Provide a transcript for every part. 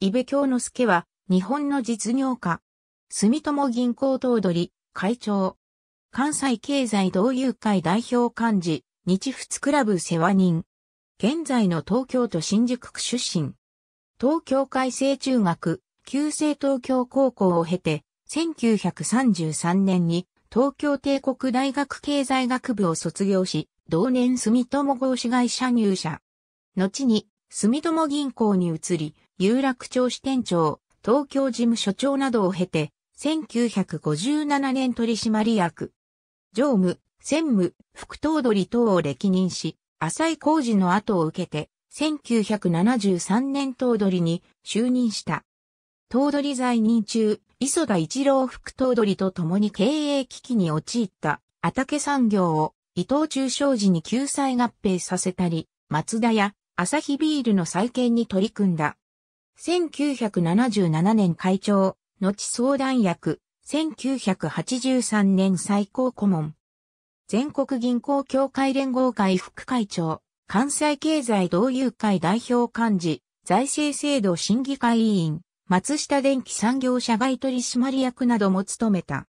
伊部京之助は、日本の実業家。住友銀行頭取、会長。関西経済同友会代表幹事、日仏クラブ世話人。現在の東京都新宿区出身。東京海星中学、旧制東京高校を経て、1933年に東京帝国大学経済学部を卒業し、同年住友合資会社入社。後に住友銀行に移り、有楽町支店長、東京事務所長などを経て、1957年取締役、常務、専務、副頭取等を歴任し、浅井工事の後を受けて、1973年頭取に就任した。頭取在任中、磯田一郎副頭取と共に経営危機に陥った畑産業を伊藤忠商事に救済合併させたり、松田やアサヒビールの再建に取り組んだ。1977年会長、後相談役、1983年最高顧問。全国銀行協会連合会副会長、関西経済同友会代表幹事、財政制度審議会委員、松下電気産業社外取締役なども務めた。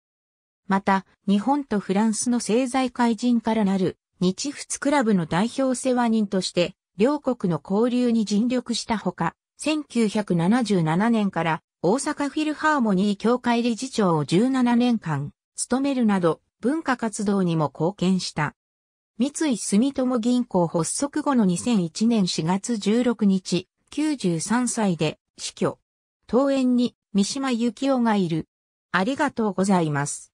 また、日本とフランスの政財界人からなる日仏クラブの代表世話人として、両国の交流に尽力したほか、1977年から大阪フィルハーモニー協会理事長を17年間務めるなど文化活動にも貢献した。三井住友銀行発足後の2001年4月16日、93歳で死去。当園に三島幸紀夫がいる。ありがとうございます。